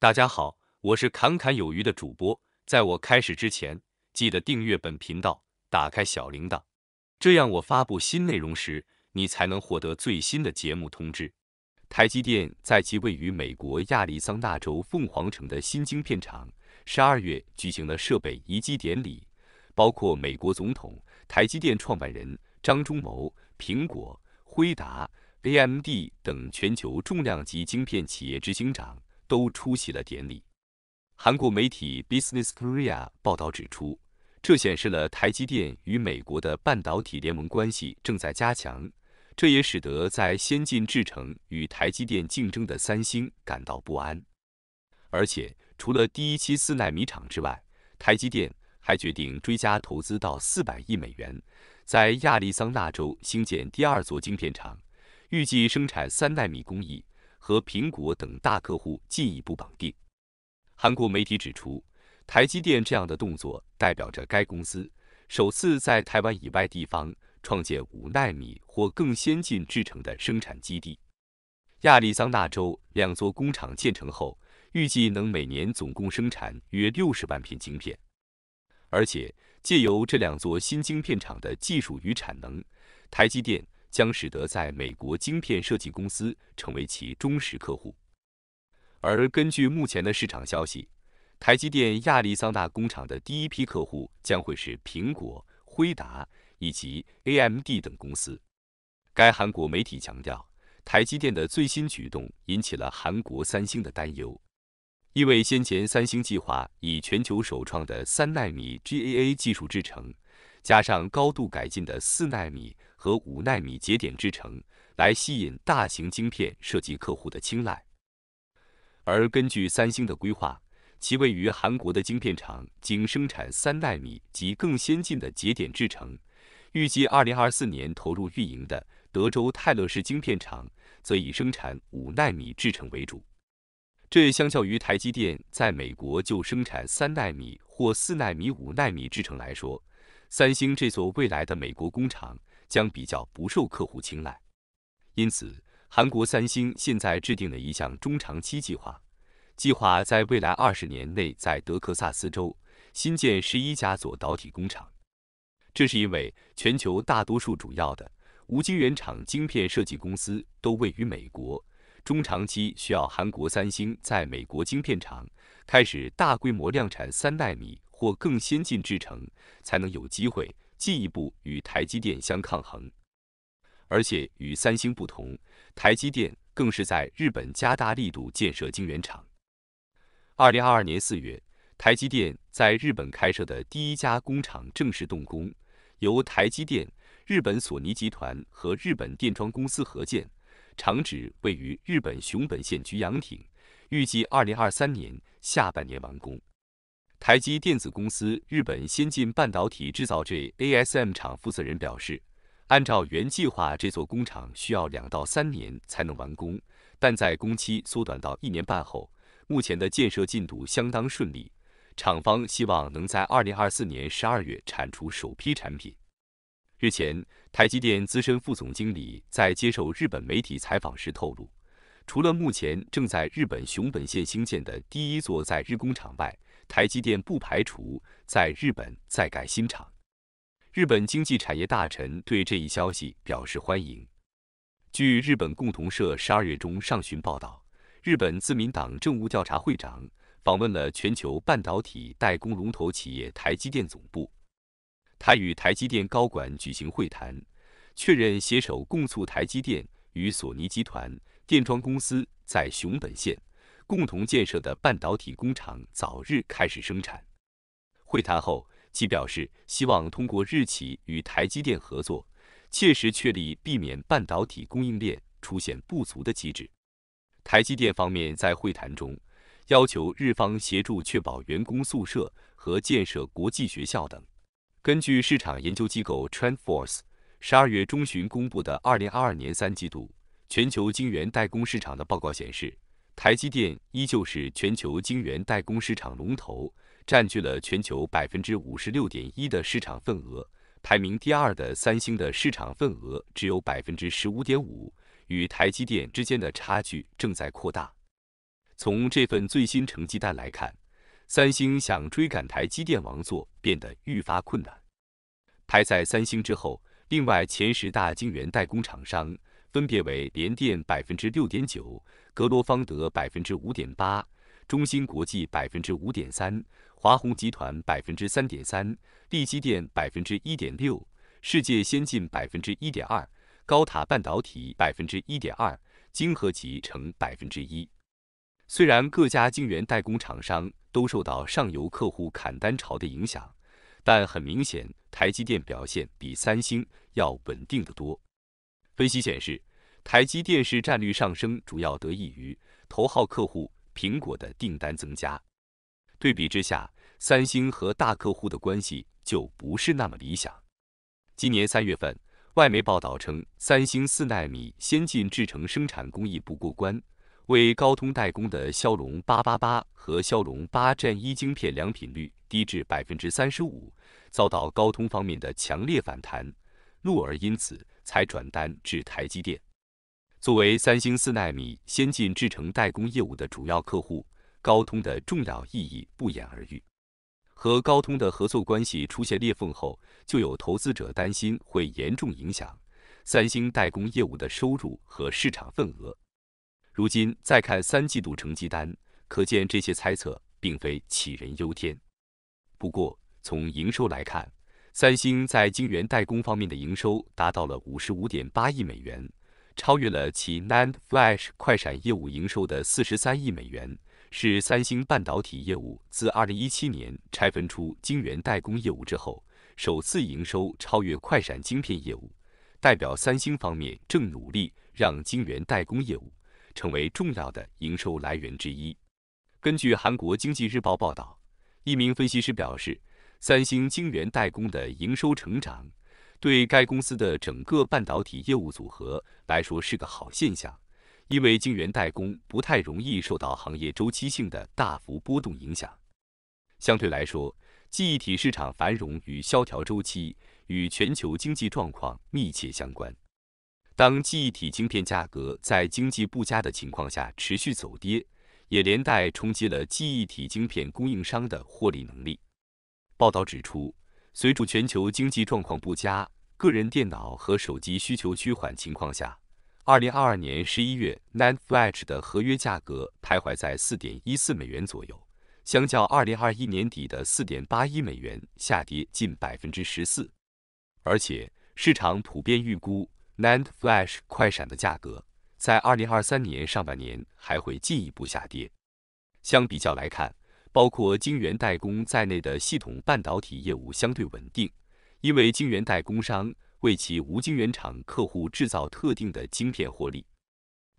大家好，我是侃侃有余的主播。在我开始之前，记得订阅本频道，打开小铃铛，这样我发布新内容时，你才能获得最新的节目通知。台积电在其位于美国亚利桑那州凤凰城的新晶片厂，十二月举行了设备移机典礼，包括美国总统、台积电创办人张忠谋、苹果、辉达、AMD 等全球重量级晶片企业执行长。都出席了典礼。韩国媒体《Business Korea》报道指出，这显示了台积电与美国的半导体联盟关系正在加强，这也使得在先进制程与台积电竞争的三星感到不安。而且，除了第一期四纳米厂之外，台积电还决定追加投资到40亿美元，在亚利桑那州兴建第二座晶片厂，预计生产三纳米工艺。和苹果等大客户进一步绑定。韩国媒体指出，台积电这样的动作代表着该公司首次在台湾以外地方创建五纳米或更先进制程的生产基地。亚利桑那州两座工厂建成后，预计能每年总共生产约六十万片晶片。而且，借由这两座新晶片厂的技术与产能，台积电。将使得在美国晶片设计公司成为其忠实客户。而根据目前的市场消息，台积电亚利桑那工厂的第一批客户将会是苹果、辉达以及 AMD 等公司。该韩国媒体强调，台积电的最新举动引起了韩国三星的担忧，因为先前三星计划以全球首创的三纳米 GAA 技术制成，加上高度改进的四纳米。和五纳米节点制程来吸引大型晶片设计客户的青睐。而根据三星的规划，其位于韩国的晶片厂仅生产三纳米及更先进的节点制程，预计二零二四年投入运营的德州泰勒市晶片厂，则以生产五纳米制程为主。这相较于台积电在美国就生产三纳米或四纳米、五纳米制程来说，三星这座未来的美国工厂。将比较不受客户青睐，因此韩国三星现在制定了一项中长期计划，计划在未来二十年内在德克萨斯州新建十一家左导体工厂。这是因为全球大多数主要的无晶圆厂晶片设计公司都位于美国，中长期需要韩国三星在美国晶片厂开始大规模量产三纳米或更先进制程，才能有机会。进一步与台积电相抗衡，而且与三星不同，台积电更是在日本加大力度建设晶圆厂。二零二二年四月，台积电在日本开设的第一家工厂正式动工，由台积电、日本索尼集团和日本电装公司合建，厂址位于日本熊本县菊阳町，预计二零二三年下半年完工。台积电子公司日本先进半导体制造 J A S M 厂负责人表示，按照原计划，这座工厂需要两到三年才能完工，但在工期缩短到一年半后，目前的建设进度相当顺利。厂方希望能在2024年12月产出首批产品。日前，台积电资深副总经理在接受日本媒体采访时透露，除了目前正在日本熊本县兴建的第一座在日工厂外，台积电不排除在日本再盖新厂。日本经济产业大臣对这一消息表示欢迎。据日本共同社十二月中上旬报道，日本自民党政务调查会长访问了全球半导体代工龙头企业台积电总部，他与台积电高管举行会谈，确认携手共促台积电与索尼集团、电装公司在熊本县。共同建设的半导体工厂早日开始生产。会谈后，其表示希望通过日企与台积电合作，切实确立避免半导体供应链出现不足的机制。台积电方面在会谈中要求日方协助确保员工宿舍和建设国际学校等。根据市场研究机构 TrendForce 十二月中旬公布的二零二二年三季度全球晶圆代工市场的报告显示。台积电依旧是全球晶圆代工市场龙头，占据了全球百分之五十六点一的市场份额。排名第二的三星的市场份额只有百分之十五点五，与台积电之间的差距正在扩大。从这份最新成绩单来看，三星想追赶台积电王座变得愈发困难。排在三星之后，另外前十大晶圆代工厂商。分别为联电百分之六点九，格罗方德百分之五点八，中芯国际百分之五点三，华虹集团百分之三点三，利基电百分之一点六，世界先进百分之一点二，高塔半导体百分之一点二，晶合集成百分之一。虽然各家晶圆代工厂商都受到上游客户砍单潮的影响，但很明显，台积电表现比三星要稳定得多。分析显示，台积电市占率上升主要得益于头号客户苹果的订单增加。对比之下，三星和大客户的关系就不是那么理想。今年三月份，外媒报道称，三星四纳米先进制程生产工艺不过关，为高通代工的骁龙八八八和骁龙八占一晶片良品率低至百分之三十五，遭到高通方面的强烈反弹。路尔因此才转单至台积电。作为三星四纳米先进制程代工业务的主要客户，高通的重要意义不言而喻。和高通的合作关系出现裂缝后，就有投资者担心会严重影响三星代工业务的收入和市场份额。如今再看三季度成绩单，可见这些猜测并非杞人忧天。不过，从营收来看，三星在晶圆代工方面的营收达到了五十五点八亿美元，超越了其 NAND Flash 快闪业务营收的四十三亿美元，是三星半导体业务自二零一七年拆分出晶圆代工业务之后，首次营收超越快闪晶片业务，代表三星方面正努力让晶圆代工业务成为重要的营收来源之一。根据韩国经济日报报道，一名分析师表示。三星晶圆代工的营收成长，对该公司的整个半导体业务组合来说是个好现象，因为晶圆代工不太容易受到行业周期性的大幅波动影响。相对来说，记忆体市场繁荣与萧条周期与全球经济状况密切相关。当记忆体晶片价格在经济不佳的情况下持续走跌，也连带冲击了记忆体晶片供应商的获利能力。报道指出，随着全球经济状况不佳、个人电脑和手机需求趋缓情况下，2022年11月，NAND Flash 的合约价格徘徊在4.14美元左右，相较2021年底的4.81美元下跌近14%，而且市场普遍预估 NAND Flash 快闪的价格在2023年上半年还会进一步下跌。相比较来看，包括晶圆代工在内的系统半导体业务相对稳定，因为晶圆代工商为其无晶圆厂客户制造特定的晶片获利。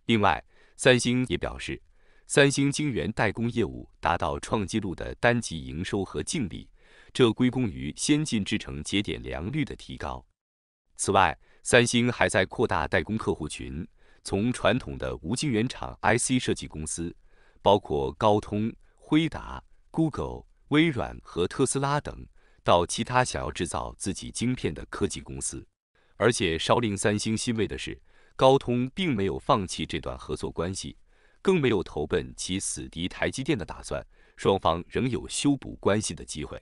另外，三星也表示，三星晶圆代工业务达到创纪录的单季营收和净利，这归功于先进制程节点良率的提高。此外，三星还在扩大代工客户群，从传统的无晶圆厂 IC 设计公司，包括高通。辉达、Google、微软和特斯拉等到其他想要制造自己晶片的科技公司，而且稍令三星欣慰的是，高通并没有放弃这段合作关系，更没有投奔其死敌台积电的打算，双方仍有修补关系的机会。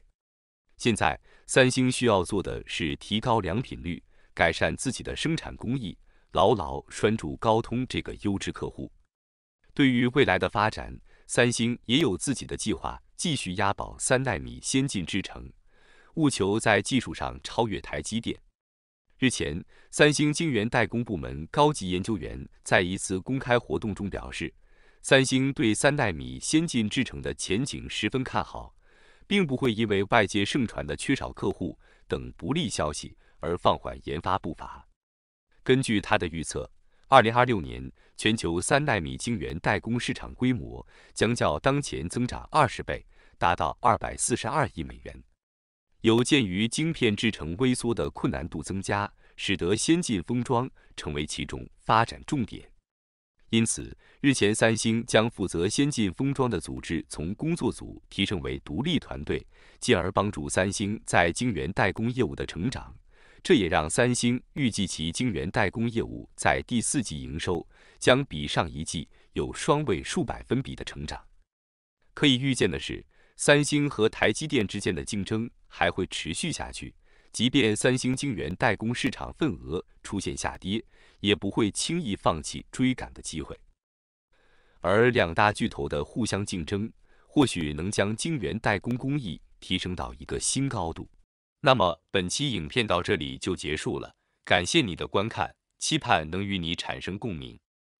现在，三星需要做的是提高良品率，改善自己的生产工艺，牢牢拴住高通这个优质客户。对于未来的发展。三星也有自己的计划，继续押宝三纳米先进制程，务求在技术上超越台积电。日前，三星晶圆代工部门高级研究员在一次公开活动中表示，三星对三纳米先进制程的前景十分看好，并不会因为外界盛传的缺少客户等不利消息而放缓研发步伐。根据他的预测，二零二六年。全球三纳米晶圆代工市场规模将较当前增长二十倍，达到二百四十二亿美元。有鉴于晶片制成微缩的困难度增加，使得先进封装成为其中发展重点。因此，日前三星将负责先进封装的组织从工作组提升为独立团队，进而帮助三星在晶圆代工业务的成长。这也让三星预计其晶圆代工业务在第四季营收。将比上一季有双位数百分比的成长。可以预见的是，三星和台积电之间的竞争还会持续下去。即便三星晶圆代工市场份额出现下跌，也不会轻易放弃追赶的机会。而两大巨头的互相竞争，或许能将晶圆代工工艺提升到一个新高度。那么，本期影片到这里就结束了。感谢你的观看，期盼能与你产生共鸣。